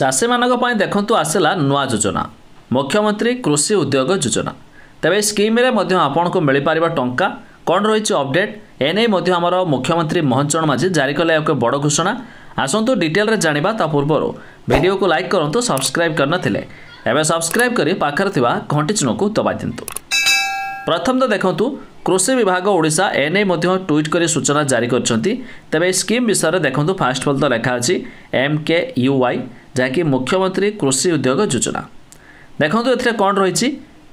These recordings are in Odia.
ଚାଷୀମାନଙ୍କ ପାଇଁ ଦେଖନ୍ତୁ ଆସିଲା ନୂଆ ଯୋଜନା ମୁଖ୍ୟମନ୍ତ୍ରୀ କୃଷି ଉଦ୍ୟୋଗ ଯୋଜନା ତେବେ ଏହି ସ୍କିମ୍ରେ ମଧ୍ୟ ଆପଣଙ୍କୁ ମିଳିପାରିବ ଟଙ୍କା କ'ଣ ରହିଛି ଅପଡେଟ୍ ଏ ନେଇ ମଧ୍ୟ ଆମର ମୁଖ୍ୟମନ୍ତ୍ରୀ ମୋହନ ଚରଣ ମାଝୀ ଜାରି କଲେ ଏକ ବଡ଼ ଘୋଷଣା ଆସନ୍ତୁ ଡିଟେଲ୍ରେ ଜାଣିବା ତା ପୂର୍ବରୁ ଭିଡ଼ିଓକୁ ଲାଇକ୍ କରନ୍ତୁ ସବସ୍କ୍ରାଇବ୍ କରିନଥିଲେ ଏବେ ସବସ୍କ୍ରାଇବ୍ କରି ପାଖରେ ଥିବା ଘଣ୍ଟି ଚିହ୍ନକୁ ଦବାଇ ଦିଅନ୍ତୁ ପ୍ରଥମତଃ ଦେଖନ୍ତୁ କୃଷି ବିଭାଗ ଓଡ଼ିଶା ଏନେଇ ମଧ୍ୟ ଟ୍ୱିଟ୍ କରି ସୂଚନା ଜାରି କରିଛନ୍ତି ତେବେ ଏହି ସ୍କିମ୍ ବିଷୟରେ ଦେଖନ୍ତୁ ଫାର୍ଷ୍ଟ ଅଫ୍ ଅଲ୍ ତ ଲେଖା ଅଛି ଏମ୍ କେ ୟୁ ୱାଇ ଯାହାକି ମୁଖ୍ୟମନ୍ତ୍ରୀ କୃଷି ଉଦ୍ୟୋଗ ଯୋଜନା ଦେଖନ୍ତୁ ଏଥିରେ କ'ଣ ରହିଛି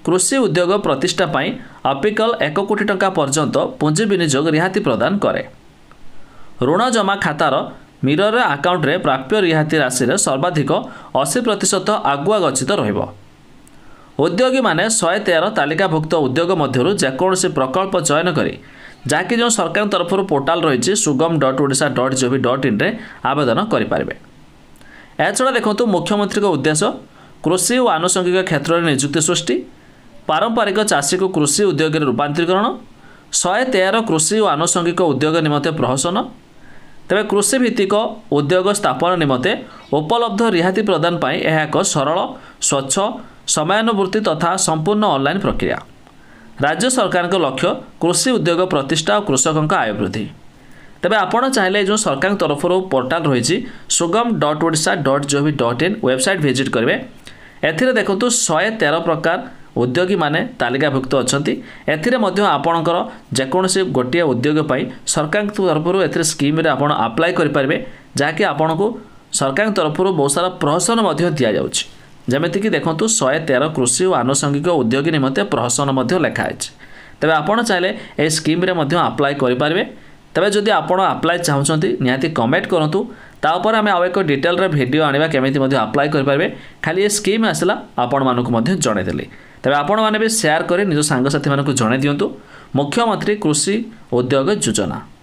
କୃଷି ଉଦ୍ୟୋଗ ପ୍ରତିଷ୍ଠା ପାଇଁ ଅପିକଲ୍ ଏକ କୋଟି ଟଙ୍କା ପର୍ଯ୍ୟନ୍ତ ପୁଞ୍ଜି ବିନିଯୋଗ ରିହାତି ପ୍ରଦାନ କରେ ଋଣ ଜମା ଖାତାର ମିରର ଆକାଉଣ୍ଟରେ ପ୍ରାପ୍ୟ ରିହାତି ରାଶିରେ ସର୍ବାଧିକ ଅଶୀ ପ୍ରତିଶତ ଆଗୁଆ ଗଚ୍ଛିତ ରହିବ ଉଦ୍ୟୋଗୀମାନେ ଶହେ ତେର ତାଲିକାଭୁକ୍ତ ଉଦ୍ୟୋଗ ମଧ୍ୟରୁ ଯେକୌଣସି ପ୍ରକଳ୍ପ ଚୟନ କରି ଯାହାକି ଯେଉଁ ସରକାରଙ୍କ ତରଫରୁ ପୋର୍ଟାଲ ରହିଛି Sugam dot Odisha dot gov dot ଇନ୍ରେ ଆବେଦନ କରିପାରିବେ ଏହାଛଡ଼ା ଦେଖନ୍ତୁ ମୁଖ୍ୟମନ୍ତ୍ରୀଙ୍କ ଉଦ୍ଦେଶ୍ୟ କୃଷି ଓ ଆନୁଷଙ୍ଗିକ କ୍ଷେତ୍ରରେ ନିଯୁକ୍ତି ସୃଷ୍ଟି ପାରମ୍ପରିକ ଚାଷୀକୁ କୃଷି ଉଦ୍ୟୋଗରେ ରୂପାନ୍ତରୀକରଣ ଶହେ ତେର କୃଷି ଓ ଆନୁଷଙ୍ଗିକ ଉଦ୍ୟୋଗ ନିମନ୍ତେ ପ୍ରହସନ ତେବେ କୃଷିଭିତ୍ତିକ ଉଦ୍ୟୋଗ ସ୍ଥାପନ ନିମନ୍ତେ ଉପଲବ୍ଧ ରିହାତି ପ୍ରଦାନ ପାଇଁ ଏହା ଏକ ସରଳ ସ୍ୱଚ୍ଛ ସମୟାନୁବୃତ୍ତି ତଥା ସମ୍ପୂର୍ଣ୍ଣ ଅନଲାଇନ୍ ପ୍ରକ୍ରିୟା ରାଜ୍ୟ ସରକାରଙ୍କ ଲକ୍ଷ୍ୟ କୃଷି ଉଦ୍ୟୋଗ ପ୍ରତିଷ୍ଠା ଓ କୃଷକଙ୍କ ଆୟ ବୃଦ୍ଧି ତେବେ ଆପଣ ଚାହିଁଲେ ଯେଉଁ ସରକାରଙ୍କ ତରଫରୁ ପୋର୍ଟାଲ ରହିଛି Sugam dot Odisha dot gov dot in website visit କରିବେ ଏଥିରେ ଦେଖନ୍ତୁ ଶହେ ତେର ପ୍ରକାର ଉଦ୍ୟୋଗୀମାନେ ତାଲିକାଭୁକ୍ତ ଅଛନ୍ତି ଏଥିରେ ମଧ୍ୟ ଆପଣଙ୍କର ଯେକୌଣସି ଗୋଟିଏ ଉଦ୍ୟୋଗ ପାଇଁ ସରକାରଙ୍କ ତରଫରୁ ଏଥିରେ ସ୍କିମ୍ରେ ଆପଣ ଆପ୍ଲାଏ କରିପାରିବେ ଯାହାକି ଆପଣଙ୍କୁ ସରକାରଙ୍କ ତରଫରୁ ବହୁତ ସାରା ପ୍ରହସନ ମଧ୍ୟ ଦିଆଯାଉଛି ଯେମିତିକି ଦେଖନ୍ତୁ ଶହେ ତେର କୃଷି ଓ ଆନୁଷଙ୍ଗିକ ଉଦ୍ୟୋଗୀ ନିମନ୍ତେ ପ୍ରହସନ ମଧ୍ୟ ଲେଖାହେଇଛି ତେବେ ଆପଣ ଚାହିଁଲେ ଏହି ସ୍କିମ୍ରେ ମଧ୍ୟ ଆପ୍ଲାଏ କରିପାରିବେ ତେବେ ଯଦି ଆପଣ ଆପ୍ଲାଏ ଚାହୁଁଛନ୍ତି ନିହାତି କମେଣ୍ଟ କରନ୍ତୁ ତାପରେ ଆମେ ଆଉ ଏକ ଡିଟେଲରେ ଭିଡ଼ିଓ ଆଣିବା କେମିତି ମଧ୍ୟ ଆପ୍ଲାଏ କରିପାରିବେ ଖାଲି ଏ ସ୍କିମ୍ ଆସିଲା ଆପଣମାନଙ୍କୁ ମଧ୍ୟ ଜଣାଇଦେଲି ତେବେ ଆପଣମାନେ ବି ସେୟାର କରି ନିଜ ସାଙ୍ଗସାଥିମାନଙ୍କୁ ଜଣାଇ ଦିଅନ୍ତୁ ମୁଖ୍ୟମନ୍ତ୍ରୀ କୃଷି ଉଦ୍ୟୋଗ ଯୋଜନା